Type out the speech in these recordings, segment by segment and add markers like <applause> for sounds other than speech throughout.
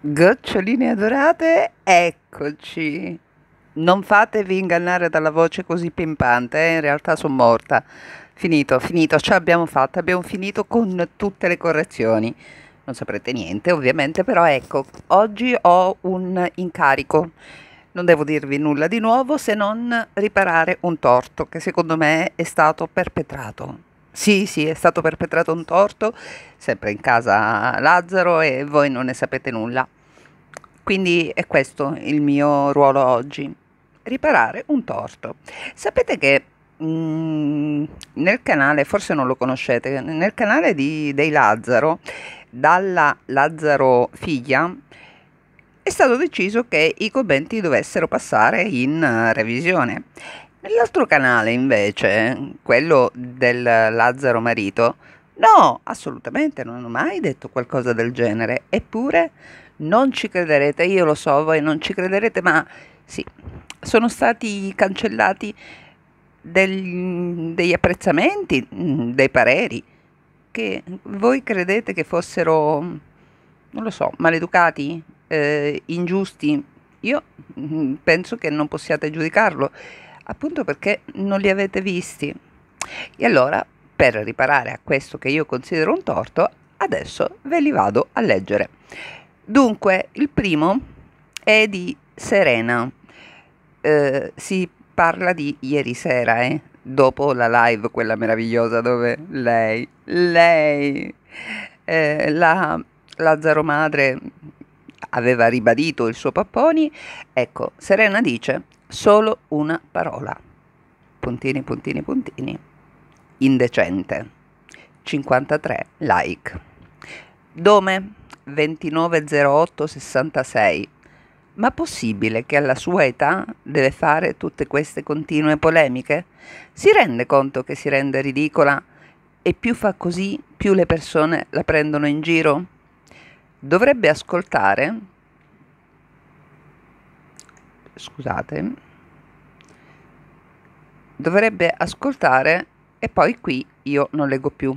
Goccioline adorate, eccoci. Non fatevi ingannare dalla voce così pimpante, eh? in realtà sono morta. Finito, finito, ce l'abbiamo fatta, abbiamo finito con tutte le correzioni. Non saprete niente, ovviamente, però ecco, oggi ho un incarico. Non devo dirvi nulla di nuovo se non riparare un torto che secondo me è stato perpetrato. Sì, sì, è stato perpetrato un torto, sempre in casa Lazzaro e voi non ne sapete nulla. Quindi è questo il mio ruolo oggi, riparare un torto. Sapete che mh, mm, nel canale, forse non lo conoscete, nel canale di, dei Lazzaro, dalla Lazzaro figlia, è stato deciso che i commenti dovessero passare in eh, revisione. Nell'altro canale invece, quello del Lazzaro marito, No, assolutamente, non ho mai detto qualcosa del genere. Eppure non ci crederete, io lo so, voi non ci crederete, ma sì, sono stati cancellati del, degli apprezzamenti, mm, dei pareri, che voi credete che fossero, non lo so, maleducati, eh, ingiusti. Io mm, penso che non possiate giudicarlo, appunto perché non li avete visti. E allora per riparare a questo che io considero un torto, adesso ve li vado a leggere. Dunque, il primo è di Serena. Eh, si parla di ieri sera, eh? dopo la live, quella meravigliosa dove lei, lei, eh, la Lazzaro Madre aveva ribadito il suo papponi. Ecco, Serena dice solo una parola. Puntini, puntini, puntini indecente. 53 like. Dome 290866. Ma possibile che alla sua età deve fare tutte queste continue polemiche? Si rende conto che si rende ridicola e più fa così, più le persone la prendono in giro? Dovrebbe ascoltare Scusate. Dovrebbe ascoltare e poi qui io non leggo più.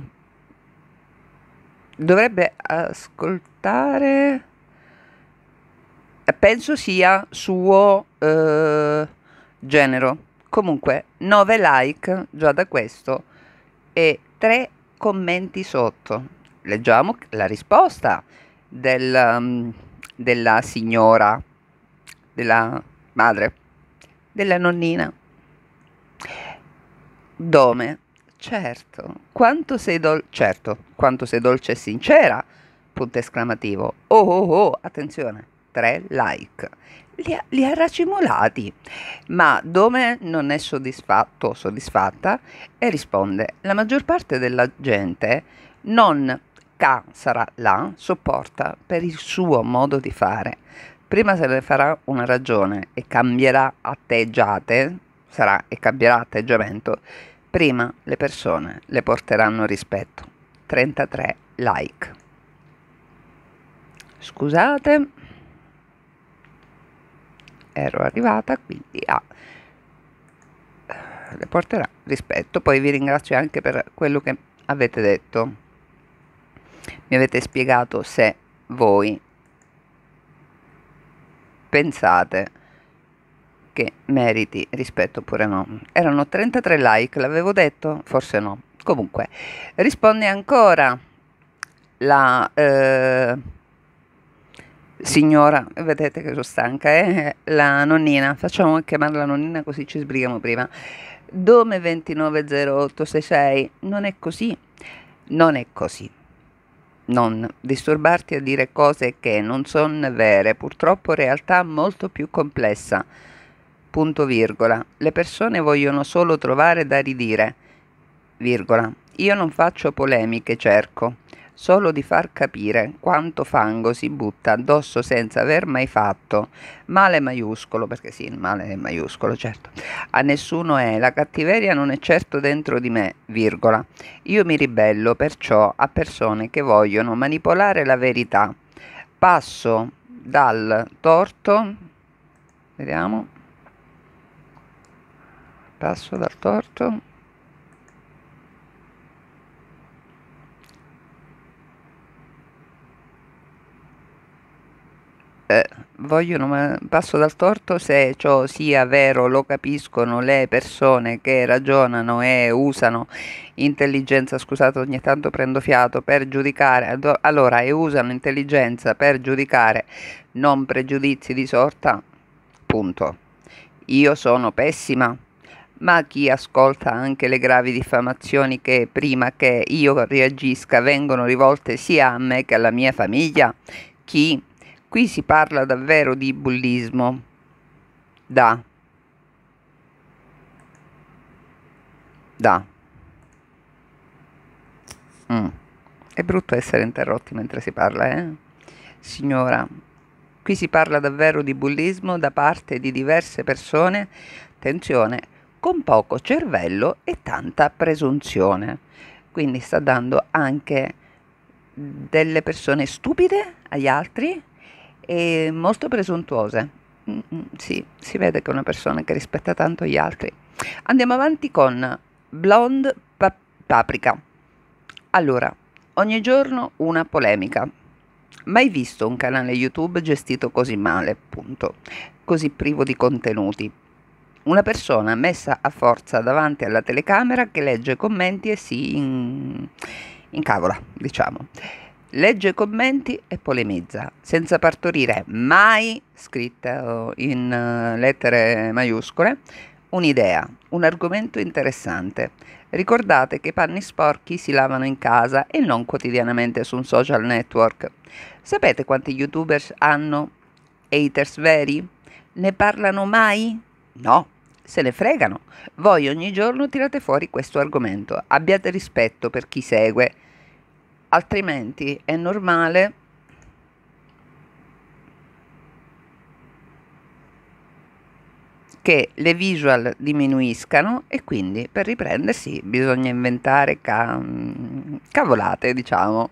Dovrebbe ascoltare, penso sia suo eh, genero. Comunque, 9 like già da questo e 3 commenti sotto. Leggiamo la risposta del, mm, della signora, della madre, della nonnina. Dome Certo, quanto sei dolce, certo, quanto sei dolce e sincera, punto esclamativo. Oh oh oh, attenzione, tre like. Li ha, li ha racimolati, ma Dome non è soddisfatto o soddisfatta e risponde, la maggior parte della gente non K sarà là, sopporta per il suo modo di fare. Prima se ne farà una ragione e cambierà atteggiate, sarà e cambierà atteggiamento Prima le persone le porteranno rispetto. 33 like. Scusate, ero arrivata quindi a... Ah. Le porterà rispetto. Poi vi ringrazio anche per quello che avete detto. Mi avete spiegato se voi pensate che meriti rispetto oppure no. Erano 33 like, l'avevo detto? Forse no. Comunque, risponde ancora la eh, signora, vedete che sono stanca, eh? la nonnina, facciamo chiamarla nonnina così ci sbrighiamo prima. Dome 290866, non è così, non è così non disturbarti a dire cose che non sono vere, purtroppo realtà molto più complessa punto virgola. Le persone vogliono solo trovare da ridire, virgola. Io non faccio polemiche, cerco solo di far capire quanto fango si butta addosso senza aver mai fatto male maiuscolo, perché sì, il male è maiuscolo, certo. A nessuno è, la cattiveria non è certo dentro di me, virgola. Io mi ribello perciò a persone che vogliono manipolare la verità. Passo dal torto, vediamo, passo dal torto eh, vogliono un passo dal torto se ciò sia vero lo capiscono le persone che ragionano e usano intelligenza scusate ogni tanto prendo fiato per giudicare allora e usano intelligenza per giudicare non pregiudizi di sorta punto io sono pessima ma chi ascolta anche le gravi diffamazioni che prima che io reagisca vengono rivolte sia a me che alla mia famiglia? Chi? Qui si parla davvero di bullismo. Da. Da. Mm. È brutto essere interrotti mentre si parla, eh? Signora, qui si parla davvero di bullismo da parte di diverse persone. Attenzione, con poco cervello e tanta presunzione. Quindi sta dando anche delle persone stupide agli altri e molto presuntuose. Sì, si vede che è una persona che rispetta tanto gli altri. Andiamo avanti con Blonde pap- Paprika. Allora, ogni giorno una polemica. Mai visto un canale YouTube gestito così male, appunto, Così privo di contenuti una persona messa a forza davanti alla telecamera che legge commenti e si in... incavola, diciamo. Legge commenti e polemizza, senza partorire mai, scritta in eh, lettere maiuscole, un'idea, un argomento interessante. Ricordate che i panni sporchi si lavano in casa e non quotidianamente su un social network. Sapete quanti youtubers hanno haters veri? Ne parlano mai? No, se ne fregano. Voi ogni giorno tirate fuori questo argomento. Abbiate rispetto per chi segue, altrimenti è normale. che le visual diminuiscano e quindi per riprendersi bisogna inventare ca- cavolate, diciamo.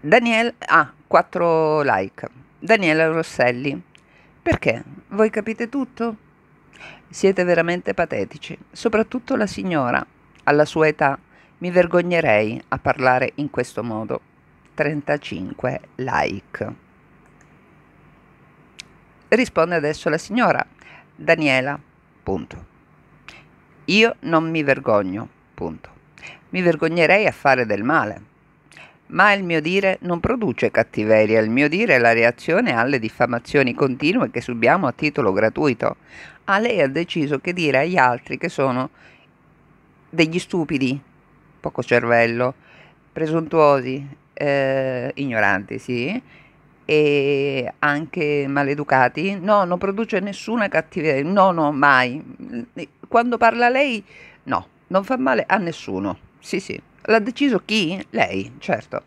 Daniel ha ah, 4 like. Daniela Rosselli perché? Voi capite tutto? Siete veramente patetici, soprattutto la signora. Alla sua età mi vergognerei a parlare in questo modo. 35 like. Risponde adesso la signora. Daniela, punto. Io non mi vergogno, punto. Mi vergognerei a fare del male ma il mio dire non produce cattiveria, il mio dire è la reazione alle diffamazioni continue che subiamo a titolo gratuito. A lei ha deciso che dire agli altri che sono degli stupidi, poco cervello, presuntuosi, eh, ignoranti, sì, e anche maleducati. No, non produce nessuna cattiveria, no, no, mai. Quando parla lei, no, non fa male a nessuno. Sì, sì. L'ha deciso chi? Lei, certo.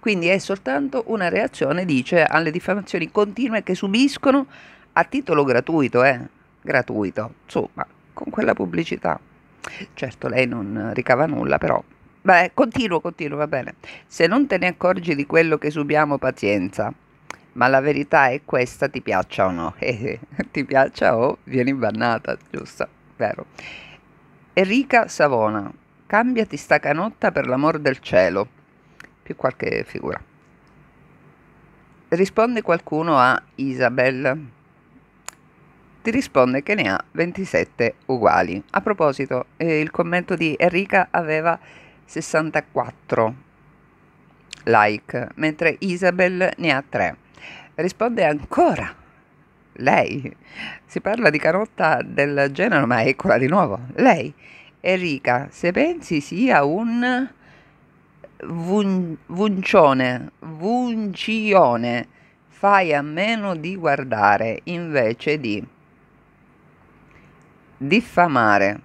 Quindi è soltanto una reazione, dice, alle diffamazioni continue che subiscono a titolo gratuito, eh? Gratuito, insomma, con quella pubblicità. Certo, lei non ricava nulla, però. Beh, continuo, continuo, va bene. Se non te ne accorgi di quello che subiamo, pazienza. Ma la verità è questa, ti piaccia o no? <laughs> Eh, eh, ti piaccia o vieni bannata, giusto? Vero. Enrica Savona, Cambiati sta canotta per l'amor del cielo. Più qualche figura. Risponde qualcuno a Isabel. Ti risponde che ne ha 27 uguali. A proposito, eh, il commento di Enrica aveva 64 like, mentre Isabel ne ha 3. Risponde ancora lei. Si parla di canotta del genere, ma eccola di nuovo. Lei. Enrica, se pensi sia un vun, vuncione, vuncione, fai a meno di guardare invece di diffamare.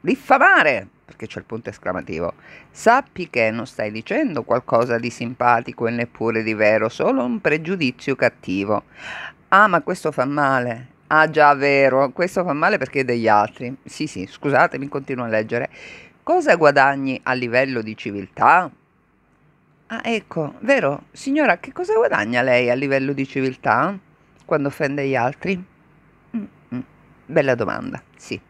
Diffamare! Perché c'è il punto esclamativo. Sappi che non stai dicendo qualcosa di simpatico e neppure di vero, solo un pregiudizio cattivo. Ah, ma questo fa male. Ah già, vero, questo fa male perché è degli altri. Sì, sì, scusatemi, continuo a leggere. Cosa guadagni a livello di civiltà? Ah, ecco, vero. Signora, che cosa guadagna lei a livello di civiltà quando offende gli altri? Mm-mm. Bella domanda, sì.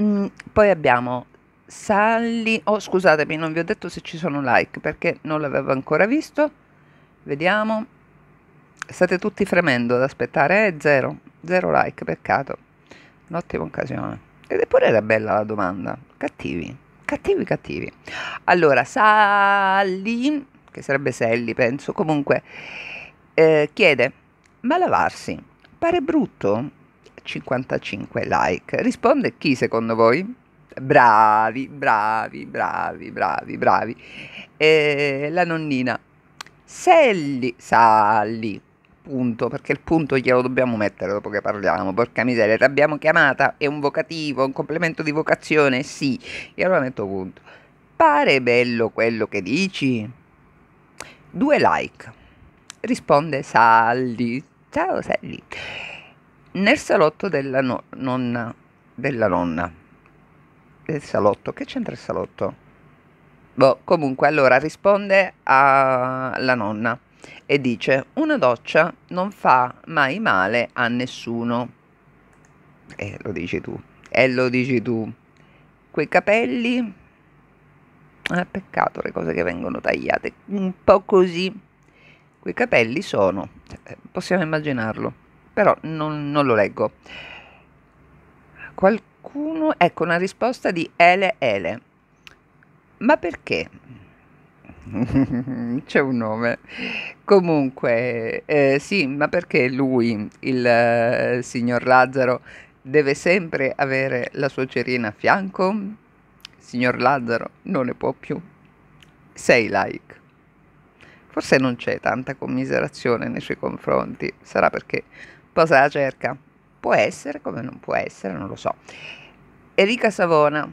Mm, poi abbiamo Sally. Oh, scusatemi, non vi ho detto se ci sono like perché non l'avevo ancora visto. Vediamo. State tutti fremendo ad aspettare, eh? Zero, zero like, peccato. Un'ottima occasione. Ed eppure era bella la domanda. Cattivi, cattivi, cattivi. Allora, Sally, che sarebbe Sally, penso, comunque, eh, chiede, ma lavarsi pare brutto? 55 like. Risponde chi secondo voi? Bravi, bravi, bravi, bravi, bravi. E eh, la nonnina. Sally, Sally, punto, perché il punto glielo dobbiamo mettere dopo che parliamo, porca miseria, l'abbiamo chiamata, è un vocativo, un complemento di vocazione, sì, e allora metto punto. Pare bello quello che dici? Due like. Risponde Sally. Ciao Sally. Nel salotto della no- nonna. Della nonna. Del salotto. Che c'entra il salotto? Boh, comunque allora risponde alla nonna e dice una doccia non fa mai male a nessuno. E eh, lo dici tu, e eh, lo dici tu. Quei capelli... Eh, peccato le cose che vengono tagliate, un po' così. Quei capelli sono, eh, possiamo immaginarlo, però non, non lo leggo. Qualcuno, ecco una risposta di Ele Ele. Ma perché? <laughs> c'è un nome. Comunque, eh, sì, ma perché lui, il eh, signor Lazzaro, deve sempre avere la sua cerina a fianco? signor Lazzaro non ne può più. Sei like. Forse non c'è tanta commiserazione nei suoi confronti, sarà perché posa la cerca. Può essere come non può essere, non lo so. Erika Savona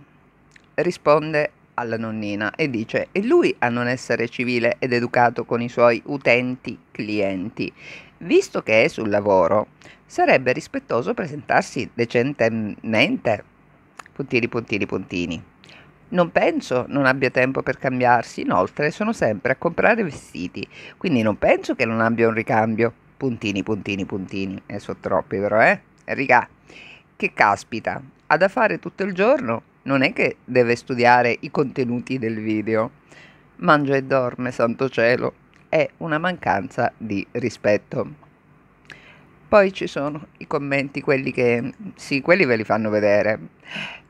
risponde alla nonnina e dice è lui a non essere civile ed educato con i suoi utenti clienti. Visto che è sul lavoro, sarebbe rispettoso presentarsi decentemente. Puntini, puntini, puntini. Non penso non abbia tempo per cambiarsi, inoltre sono sempre a comprare vestiti, quindi non penso che non abbia un ricambio. Puntini, puntini, puntini. E eh, sono troppi, però, eh? Rigà, che caspita, ha da fare tutto il giorno non è che deve studiare i contenuti del video. Mangia e dorme, santo cielo, è una mancanza di rispetto. Poi ci sono i commenti, quelli che sì, quelli ve li fanno vedere.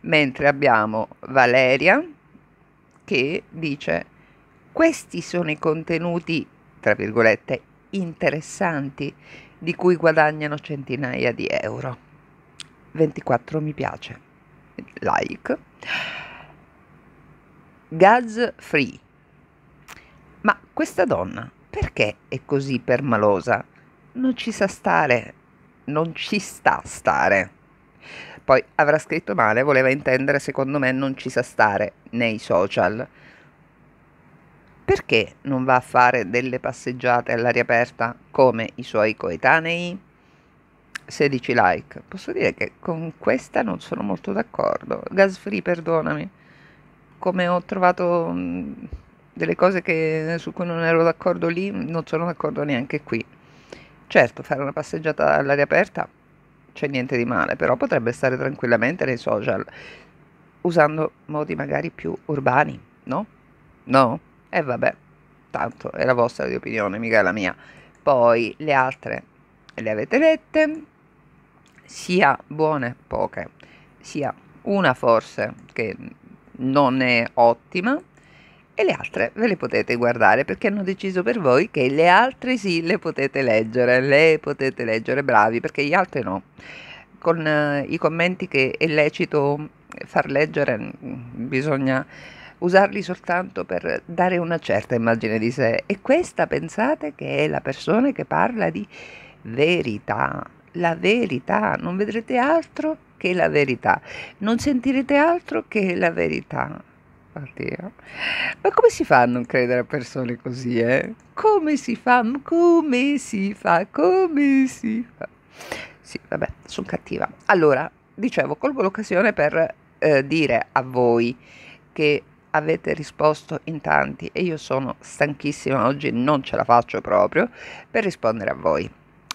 Mentre abbiamo Valeria che dice questi sono i contenuti, tra virgolette, interessanti di cui guadagnano centinaia di euro. 24 mi piace like, Gaz free. Ma questa donna perché è così permalosa? Non ci sa stare, non ci sta stare. Poi avrà scritto male, voleva intendere secondo me non ci sa stare nei social. Perché non va a fare delle passeggiate all'aria aperta come i suoi coetanei? 16 like. Posso dire che con questa non sono molto d'accordo. Gas free, perdonami. Come ho trovato mm, delle cose che, su cui non ero d'accordo lì, non sono d'accordo neanche qui. Certo, fare una passeggiata all'aria aperta c'è niente di male, però potrebbe stare tranquillamente nei social usando modi magari più urbani, no? No? E eh vabbè, tanto è la vostra di opinione, mica la mia. Poi le altre le avete lette, sia buone poche, sia una forse che non è ottima e le altre ve le potete guardare perché hanno deciso per voi che le altre sì le potete leggere, le potete leggere bravi perché gli altri no. Con eh, i commenti che è lecito far leggere mm, bisogna usarli soltanto per dare una certa immagine di sé e questa pensate che è la persona che parla di verità la verità, non vedrete altro che la verità, non sentirete altro che la verità. Oddio. Ma come si fa a non credere a persone così, eh? Come si fa? Come si fa? Come si fa? Sì, vabbè, sono cattiva. Allora, dicevo, colgo l'occasione per eh, dire a voi che avete risposto in tanti e io sono stanchissima oggi, non ce la faccio proprio per rispondere a voi.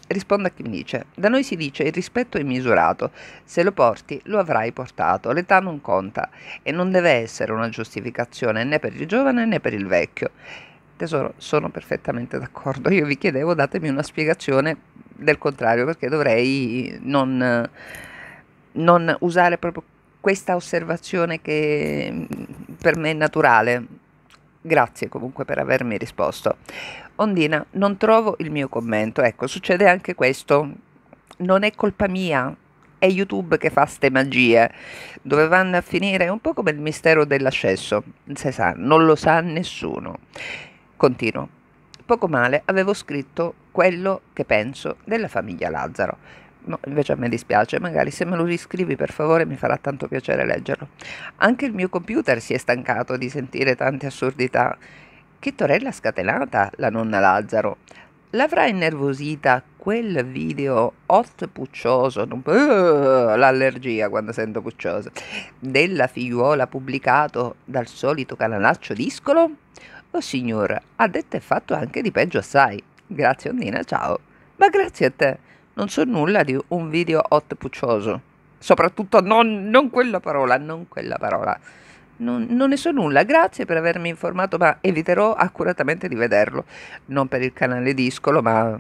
Rispondo a chi mi dice, da noi si dice il rispetto è misurato, se lo porti lo avrai portato, l'età non conta e non deve essere una giustificazione né per il giovane né per il vecchio. Tesoro, sono perfettamente d'accordo, io vi chiedevo datemi una spiegazione del contrario perché dovrei non, non usare proprio questa osservazione che mm, per me è naturale, Grazie comunque per avermi risposto. Ondina, non trovo il mio commento. Ecco, succede anche questo. Non è colpa mia, è YouTube che fa ste magie. Dove vanno a finire? È Un po' come il mistero dell'accesso. Sa, non lo sa nessuno. Continuo. Poco male avevo scritto quello che penso della famiglia Lazzaro No, invece a me dispiace, magari se me lo riscrivi per favore mi farà tanto piacere leggerlo. Anche il mio computer si è stancato di sentire tante assurdità. Che torella scatenata, la nonna Lazzaro. L'avrà innervosita quel video hot puccioso, l'allergia quando sento puccioso, della figliuola pubblicato dal solito canalaccio discolo? Oh signor, ha detto e fatto anche di peggio assai. Grazie Ondina, ciao. Ma grazie a te. Non so nulla di un video hot puccioso. Soprattutto non, non quella parola, non quella parola. Non, non, ne so nulla, grazie per avermi informato, ma eviterò accuratamente di vederlo, non per il canale discolo, ma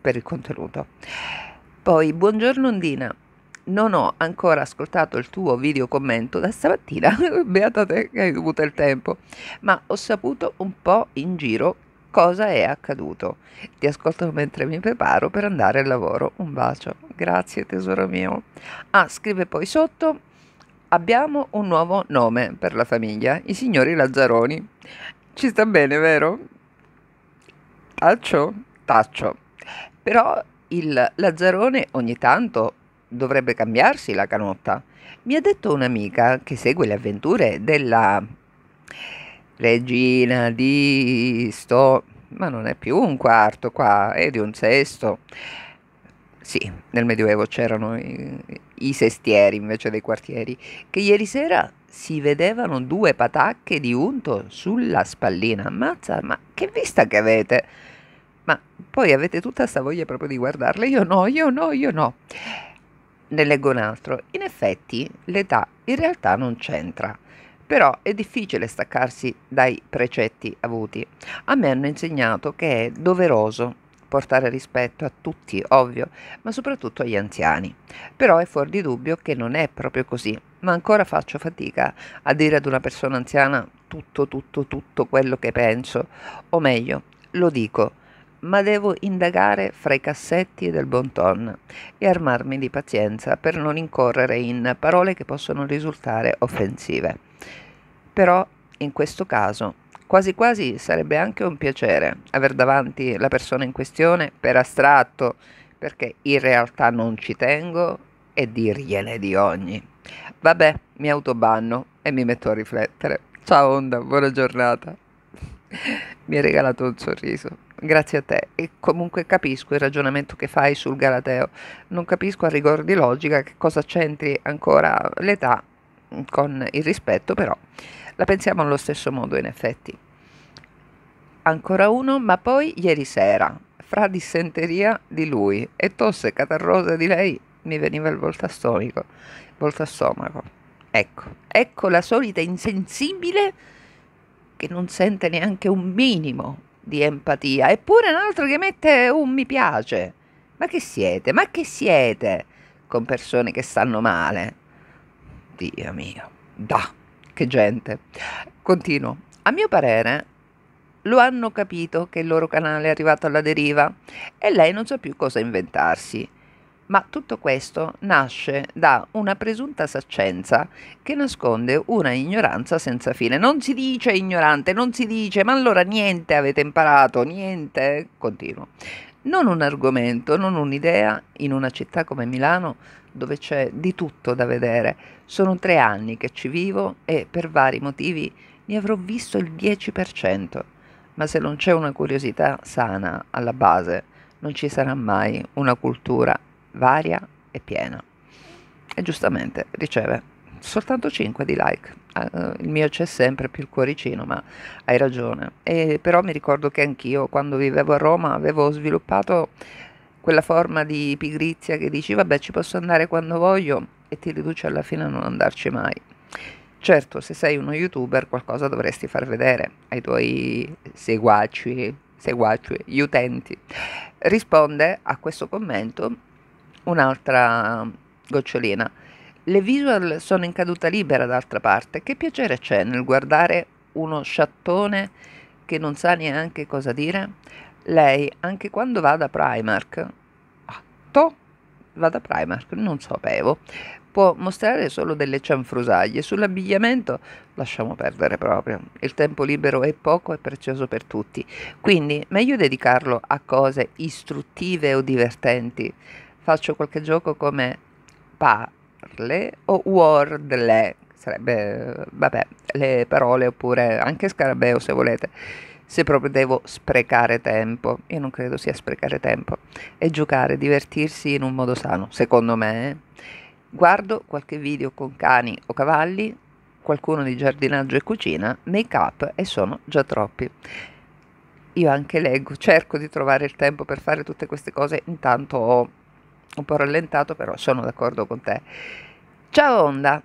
per il contenuto. Poi, buongiorno Ondina, non ho ancora ascoltato il tuo video commento da stamattina, <laughs> beata te che hai dovuto il tempo, ma ho saputo un po' in giro cosa è accaduto. Ti ascolto mentre mi preparo per andare al lavoro. Un bacio. Grazie tesoro mio. Ah, scrive poi sotto. Abbiamo un nuovo nome per la famiglia, i signori Lazzaroni. Ci sta bene, vero? Taccio, taccio. Però il Lazzarone ogni tanto dovrebbe cambiarsi la canotta. Mi ha detto un'amica che segue le avventure della regina di sto, ma non è più un quarto qua, è di un sesto. Sì, nel Medioevo c'erano i, i sestieri invece dei quartieri, che ieri sera si vedevano due patacche di unto sulla spallina. Ammazza, ma che vista che avete! Ma poi avete tutta sta voglia proprio di guardarle? Io no, io no, io no. Ne leggo un altro. In effetti l'età in realtà non c'entra. Però è difficile staccarsi dai precetti avuti. A me hanno insegnato che è doveroso portare rispetto a tutti, ovvio, ma soprattutto agli anziani. Però è fuori di dubbio che non è proprio così, ma ancora faccio fatica a dire ad una persona anziana tutto, tutto, tutto quello che penso, o meglio, lo dico, ma devo indagare fra i cassetti del bon ton e armarmi di pazienza per non incorrere in parole che possono risultare offensive però in questo caso quasi quasi sarebbe anche un piacere aver davanti la persona in questione per astratto, perché in realtà non ci tengo e dirgliene di ogni. Vabbè, mi autobanno e mi metto a riflettere. Ciao Onda, buona giornata. mi hai regalato un sorriso grazie a te. E comunque capisco il ragionamento che fai sul Galateo. Non capisco a rigor di logica che cosa c'entri ancora l'età con il rispetto, però la pensiamo allo stesso modo, in effetti. Ancora uno, ma poi ieri sera, fra dissenteria di lui e tosse catarrosa di lei, mi veniva il a stomaco. Ecco, ecco la solita insensibile che non sente neanche un minimo di empatia, eppure un altro che mette un mi piace. Ma che siete? Ma che siete? Con persone che stanno male. Dio mio, da che gente. Continuo. A mio parere lo hanno capito che il loro canale è arrivato alla deriva e lei non sa più cosa inventarsi. Ma tutto questo nasce da una presunta saccenza che nasconde una ignoranza senza fine. Non si dice ignorante, non si dice ma allora niente avete imparato, niente. Continuo non un argomento, non un'idea, in una città come Milano dove c'è di tutto da vedere. Sono tre anni che ci vivo e per vari motivi ne avrò visto il 10%, ma se non c'è una curiosità sana alla base, non ci sarà mai una cultura varia e piena. E giustamente riceve soltanto 5 di like. Uh, il mio c'è sempre più il cuoricino, ma hai ragione. E, però mi ricordo che anch'io quando vivevo a Roma avevo sviluppato quella forma di pigrizia che dici vabbè ci posso andare quando voglio e ti riduce alla fine a non andarci mai. Certo, se sei uno youtuber qualcosa dovresti far vedere ai tuoi seguaci, seguaci, gli utenti. Risponde a questo commento un'altra gocciolina. Le visual sono in caduta libera d'altra parte. Che piacere c'è nel guardare uno sciattone che non sa neanche cosa dire? Lei, anche quando va da Primark, atto, ah, va da Primark, non sapevo, può mostrare solo delle cianfrusaglie. Sull'abbigliamento lasciamo perdere proprio. Il tempo libero è poco e prezioso per tutti. Quindi meglio dedicarlo a cose istruttive o divertenti. Faccio qualche gioco come pa Wordle o Wordle, sarebbe, vabbè, le parole oppure anche scarabeo se volete, se proprio devo sprecare tempo, io non credo sia sprecare tempo, e giocare, divertirsi in un modo sano, secondo me. Eh. Guardo qualche video con cani o cavalli, qualcuno di giardinaggio e cucina, make up e sono già troppi. Io anche leggo, cerco di trovare il tempo per fare tutte queste cose, intanto ho un po' rallentato, però sono d'accordo con te. Ciao Onda,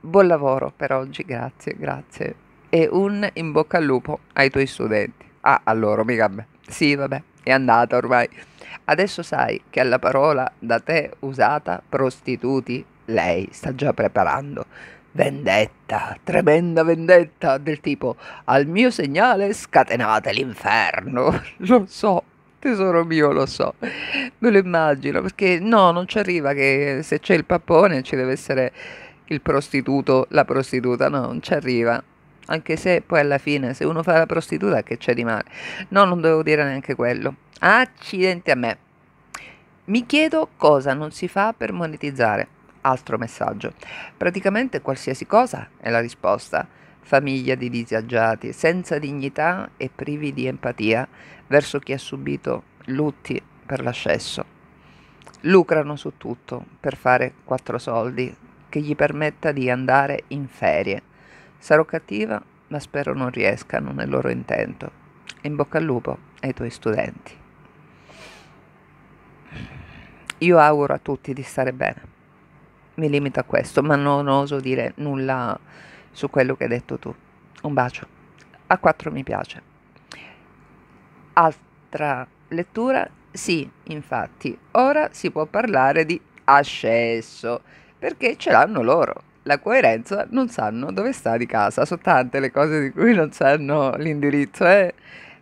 buon lavoro per oggi, grazie, grazie. E un in bocca al lupo ai tuoi studenti. Ah, a loro, mica a me. Sì, vabbè, è andata ormai. Adesso sai che alla parola da te usata prostituti, lei sta già preparando. Vendetta, tremenda vendetta del tipo al mio segnale scatenate l'inferno. Lo <laughs> so, Tesoro mio, lo so, me lo immagino, perché no, non ci arriva che se c'è il pappone ci deve essere il prostituto, la prostituta, no, non ci arriva. Anche se poi alla fine, se uno fa la prostituta, che c'è di male? No, non devo dire neanche quello. Accidente a me. Mi chiedo cosa non si fa per monetizzare. Altro messaggio. Praticamente qualsiasi cosa è la risposta famiglia di disagiati, senza dignità e privi di empatia verso chi ha subito lutti per l'accesso. Lucrano su tutto per fare quattro soldi che gli permetta di andare in ferie. Sarò cattiva, ma spero non riescano nel loro intento. In bocca al lupo ai tuoi studenti. Io auguro a tutti di stare bene. Mi limito a questo, ma non oso dire nulla su quello che hai detto tu. Un bacio. A 4 mi piace. Altra lettura? Sì, infatti, ora si può parlare di ascesso, perché ce l'hanno loro. La coerenza non sanno dove sta di casa, sono tante le cose di cui non sanno l'indirizzo, eh.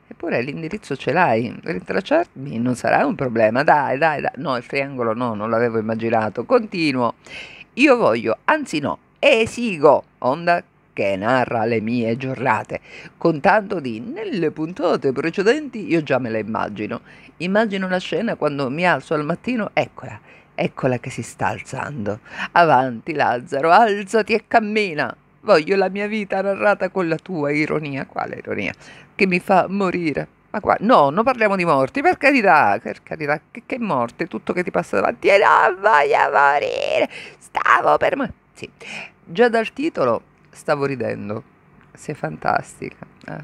Eppure l'indirizzo ce l'hai, ritracciarmi non sarà un problema, dai, dai, dai. No, il triangolo no, non l'avevo immaginato. Continuo. Io voglio, anzi no, esigo, onda che narra le mie giornate, con tanto di nelle puntate precedenti io già me la immagino. Immagino la scena quando mi alzo al mattino, eccola, eccola che si sta alzando. Avanti Lazzaro, alzati e cammina. Voglio la mia vita narrata con la tua ironia, quale ironia, che mi fa morire. Ma qua, no, non parliamo di morti, per carità, per carità, che, che morte, tutto che ti passa davanti. E no, voglio morire, stavo per morire. Sì. Già dal titolo stavo ridendo. Sei fantastica. Eh.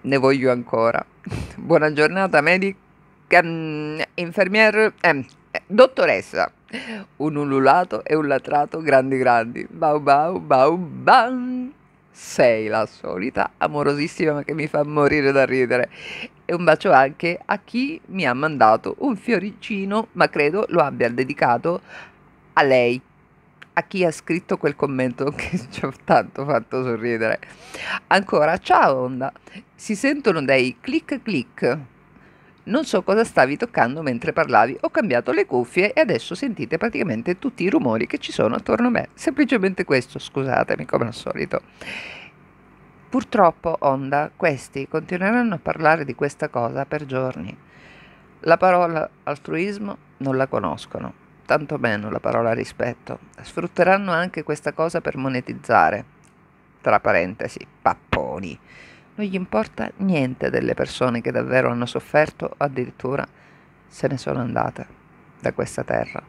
Ne voglio ancora. <laughs> Buona giornata, medic. Eh, Eh, dottoressa. Un ululato e un latrato grandi grandi. Bau bau bau bam. Sei la solita amorosissima che mi fa morire da ridere. E un bacio anche a chi mi ha mandato un fioricino, ma credo lo abbia dedicato a lei a chi ha scritto quel commento che <laughs> ci ha tanto fatto sorridere. Ancora, ciao Onda, si sentono dei click click. Non so cosa stavi toccando mentre parlavi, ho cambiato le cuffie e adesso sentite praticamente tutti i rumori che ci sono attorno a me. Semplicemente questo, scusatemi come al solito. Purtroppo, Onda, questi continueranno a parlare di questa cosa per giorni. La parola altruismo non la conoscono tanto meno la parola rispetto. Sfrutteranno anche questa cosa per monetizzare. Tra parentesi, papponi. Non gli importa niente delle persone che davvero hanno sofferto o addirittura se ne sono andate da questa terra.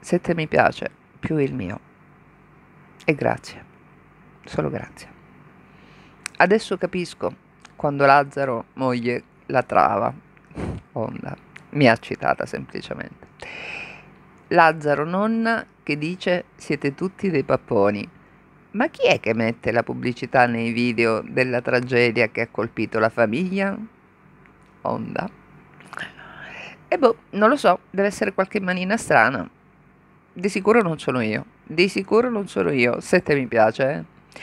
Se te mi piace più il mio. E grazie, solo grazie. Adesso capisco quando Lazzaro moglie la trava. Onda mi ha citata semplicemente. Lazzaro Nonna che dice siete tutti dei papponi. Ma chi è che mette la pubblicità nei video della tragedia che ha colpito la famiglia? Onda. E boh, non lo so, deve essere qualche manina strana. Di sicuro non sono io. Di sicuro non sono io, se te mi piace. Eh?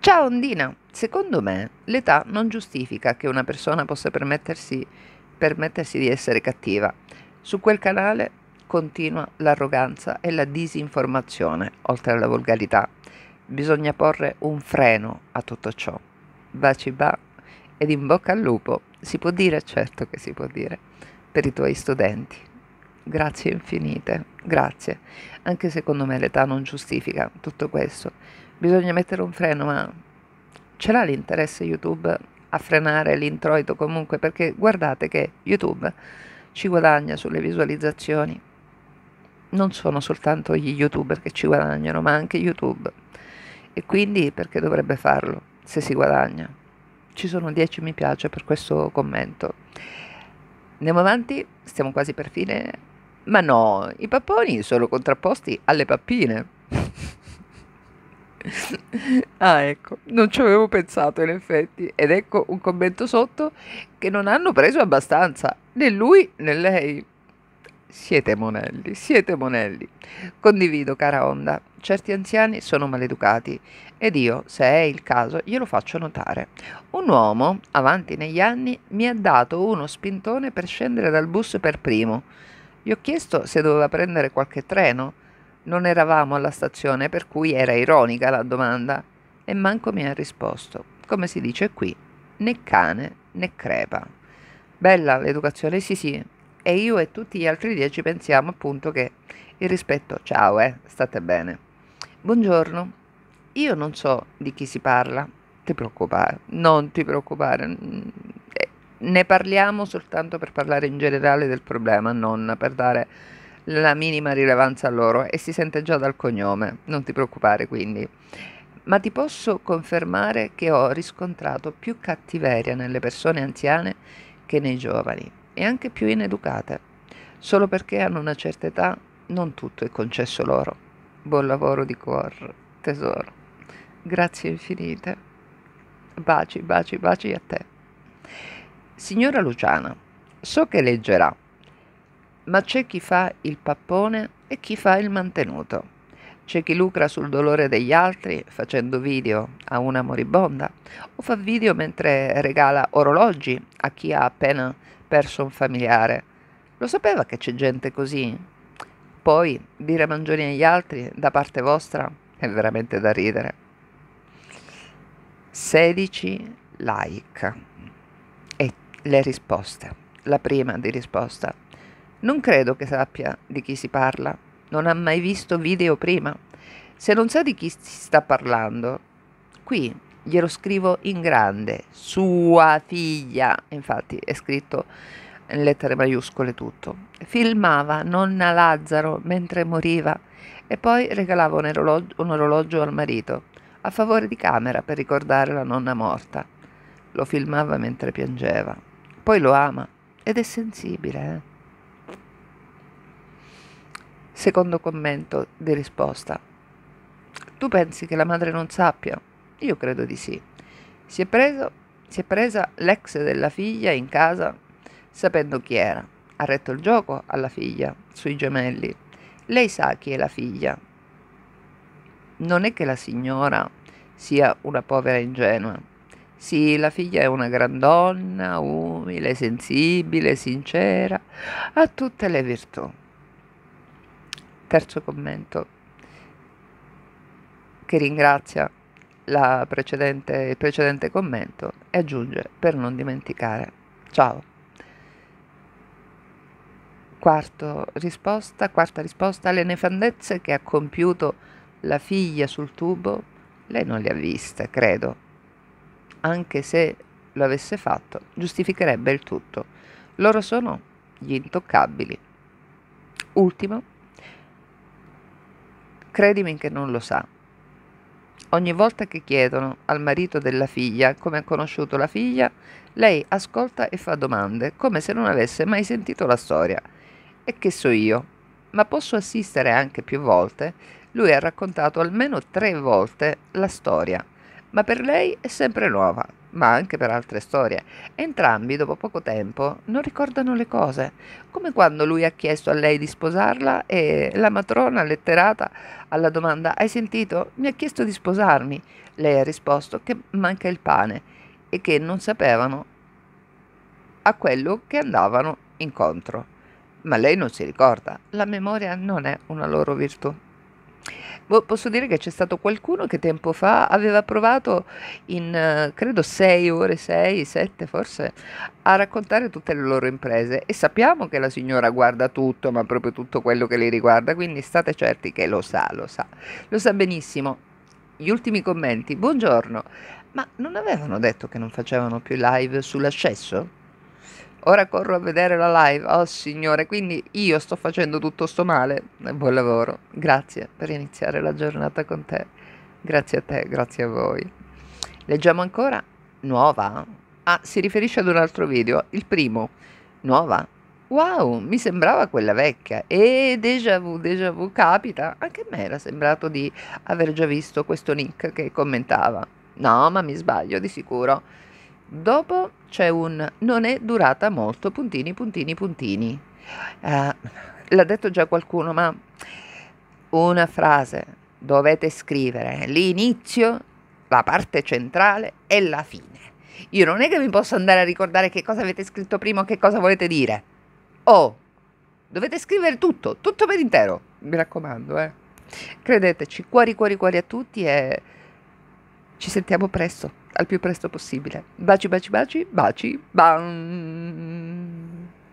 Ciao Ondina, secondo me l'età non giustifica che una persona possa permettersi permettersi di essere cattiva. Su quel canale continua l'arroganza e la disinformazione, oltre alla volgarità. Bisogna porre un freno a tutto ciò. Baci ba ed in bocca al lupo. Si può dire, certo che si può dire, per i tuoi studenti. Grazie infinite, grazie. Anche secondo me l'età non giustifica tutto questo. Bisogna mettere un freno, ma ce l'ha l'interesse YouTube a frenare l'introito comunque, perché guardate che YouTube ci guadagna sulle visualizzazioni. Non sono soltanto gli youtuber che ci guadagnano, ma anche YouTube. E quindi perché dovrebbe farlo se si guadagna? Ci sono 10 mi piace per questo commento. Andiamo avanti, stiamo quasi per fine. Ma no, i papponi sono contrapposti alle pappine. <laughs> ah, ecco, non ci avevo pensato in effetti. Ed ecco un commento sotto che non hanno preso abbastanza, né lui né lei. Siete monelli, siete monelli. Condivido, cara Onda, certi anziani sono maleducati ed io, se è il caso, glielo faccio notare. Un uomo, avanti negli anni, mi ha dato uno spintone per scendere dal bus per primo. Gli ho chiesto se doveva prendere qualche treno non eravamo alla stazione, per cui era ironica la domanda, e manco mi ha risposto. Come si dice qui, né cane né crepa. Bella l'educazione, sì sì, e io e tutti gli altri dieci pensiamo appunto che il rispetto, ciao eh, state bene. Buongiorno, io non so di chi si parla, ti preoccupare, non ti preoccupare, mm, eh, ne parliamo soltanto per parlare in generale del problema, non per dare la minima rilevanza a loro e si sente già dal cognome, non ti preoccupare quindi. Ma ti posso confermare che ho riscontrato più cattiveria nelle persone anziane che nei giovani e anche più ineducate, solo perché hanno una certa età non tutto è concesso loro. Buon lavoro di cuore, tesoro. Grazie infinite. Baci, baci, baci a te. Signora Luciana, so che leggerà ma c'è chi fa il pappone e chi fa il mantenuto. C'è chi lucra sul dolore degli altri facendo video a una moribonda o fa video mentre regala orologi a chi ha appena perso un familiare. Lo sapeva che c'è gente così? Poi dire mangioni agli altri da parte vostra è veramente da ridere. 16 like e le risposte. La prima di risposta non credo che sappia di chi si parla, non ha mai visto video prima. Se non sa di chi si sta parlando, qui glielo scrivo in grande, sua figlia, infatti è scritto in lettere maiuscole tutto. Filmava nonna Lazzaro mentre moriva e poi regalava un orologio, un orologio al marito, a favore di camera per ricordare la nonna morta. Lo filmava mentre piangeva. Poi lo ama ed è sensibile, eh? Secondo commento di risposta. Tu pensi che la madre non sappia? Io credo di sì. Si è, preso, si è presa l'ex della figlia in casa sapendo chi era. Ha retto il gioco alla figlia, sui gemelli. Lei sa chi è la figlia. Non è che la signora sia una povera ingenua. Sì, la figlia è una gran donna, umile, sensibile, sincera, ha tutte le virtù terzo commento che ringrazia precedente, il precedente commento e aggiunge per non dimenticare. Ciao. Quarto risposta, quarta risposta, le nefandezze che ha compiuto la figlia sul tubo, lei non le ha viste, credo. Anche se lo avesse fatto, giustificherebbe il tutto. Loro sono gli intoccabili. Ultimo, Credimi che non lo sa. Ogni volta che chiedono al marito della figlia come ha conosciuto la figlia, lei ascolta e fa domande, come se non avesse mai sentito la storia. E che so io? Ma posso assistere anche più volte? Lui ha raccontato almeno tre volte la storia, ma per lei è sempre nuova, ma anche per altre storie. Entrambi, dopo poco tempo, non ricordano le cose, come quando lui ha chiesto a lei di sposarla e la matrona, letterata alla domanda Hai sentito? Mi ha chiesto di sposarmi. Lei ha risposto che manca il pane e che non sapevano a quello che andavano incontro. Ma lei non si ricorda, la memoria non è una loro virtù. Bo- posso dire che c'è stato qualcuno che tempo fa aveva provato in, uh, credo, 6 ore, sei, sette forse, a raccontare tutte le loro imprese e sappiamo che la signora guarda tutto, ma proprio tutto quello che le riguarda, quindi state certi che lo sa, lo sa, lo sa benissimo. Gli ultimi commenti, buongiorno, ma non avevano detto che non facevano più live sull'accesso? ora corro a vedere la live. Oh signore, quindi io sto facendo tutto sto male. Buon lavoro. Grazie per iniziare la giornata con te. Grazie a te, grazie a voi. Leggiamo ancora nuova. Ah, si riferisce ad un altro video, il primo. Nuova. Wow, mi sembrava quella vecchia. E déjà vu, déjà vu capita. Anche a me era sembrato di aver già visto questo nick che commentava. No, ma mi sbaglio di sicuro. Dopo c'è un non è durata molto, puntini, puntini, puntini. Eh, l'ha detto già qualcuno, ma una frase dovete scrivere l'inizio, la parte centrale e la fine. Io non è che mi posso andare a ricordare che cosa avete scritto prima o che cosa volete dire. Oh, dovete scrivere tutto, tutto per intero, mi raccomando, eh. Credeteci, cuori, cuori, cuori a tutti e ci sentiamo presto al più presto possibile. Baci, baci, baci, baci, bam!